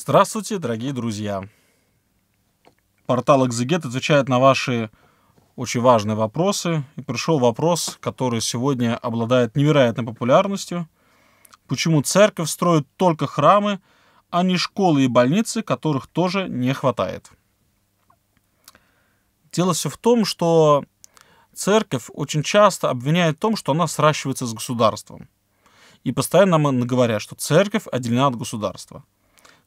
Здравствуйте, дорогие друзья! Портал Экзегет отвечает на ваши очень важные вопросы. И пришел вопрос, который сегодня обладает невероятной популярностью. Почему церковь строит только храмы, а не школы и больницы, которых тоже не хватает? Дело все в том, что церковь очень часто обвиняет в том, что она сращивается с государством. И постоянно нам говорят, что церковь отделена от государства –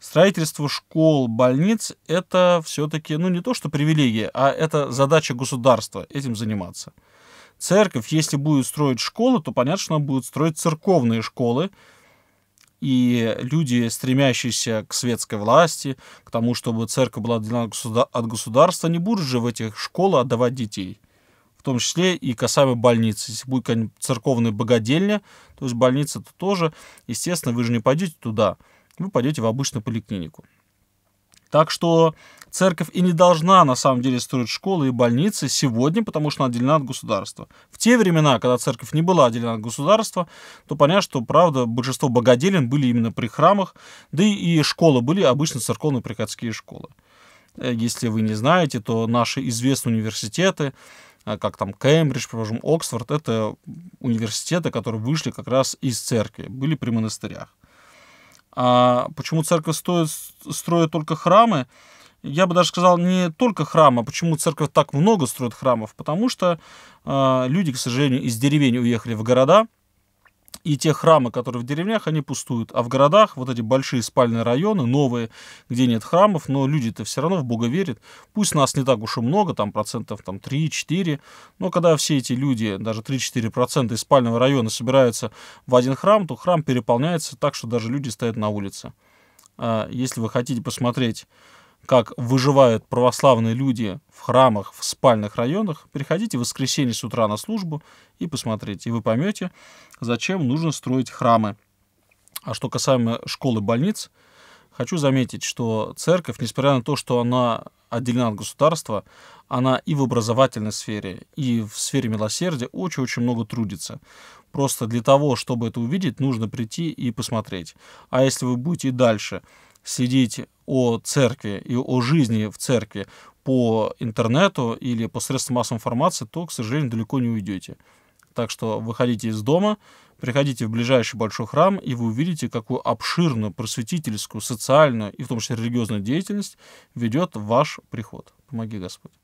строительство школ, больниц – это все-таки, ну, не то что привилегия, а это задача государства этим заниматься. Церковь, если будет строить школы, то понятно, что она будет строить церковные школы, и люди, стремящиеся к светской власти, к тому, чтобы церковь была отделена от государства, не будут же в этих школах отдавать детей. В том числе и касаемо больницы. Если будет церковная богадельня, то есть больница, то тоже, естественно, вы же не пойдете туда – вы пойдете в обычную поликлинику. Так что церковь и не должна на самом деле строить школы и больницы сегодня, потому что она отделена от государства. В те времена, когда церковь не была отделена от государства, то понятно, что, правда, большинство богоделин были именно при храмах, да и школы были обычно церковно приходские школы. Э, если вы не знаете, то наши известные университеты, э, как там Кембридж, предположим, Оксфорд, это университеты, которые вышли как раз из церкви, были при монастырях. А почему церковь стоит, строит только храмы? Я бы даже сказал, не только храмы. А почему церковь так много строит храмов? Потому что э, люди, к сожалению, из деревень уехали в города – и те храмы, которые в деревнях, они пустуют. А в городах вот эти большие спальные районы, новые, где нет храмов, но люди-то все равно в Бога верят. Пусть нас не так уж и много, там процентов там 3-4, но когда все эти люди, даже 3-4 процента из спального района собираются в один храм, то храм переполняется так, что даже люди стоят на улице. А, если вы хотите посмотреть как выживают православные люди в храмах, в спальных районах, приходите в воскресенье с утра на службу и посмотрите. И вы поймете, зачем нужно строить храмы. А что касаемо школы и больниц, хочу заметить, что церковь, несмотря на то, что она отделена от государства, она и в образовательной сфере, и в сфере милосердия очень-очень много трудится. Просто для того, чтобы это увидеть, нужно прийти и посмотреть. А если вы будете дальше следить о церкви и о жизни в церкви по интернету или посредством массовой информации, то, к сожалению, далеко не уйдете. Так что выходите из дома, приходите в ближайший большой храм, и вы увидите, какую обширную просветительскую, социальную и в том числе религиозную деятельность ведет ваш приход. Помоги Господь.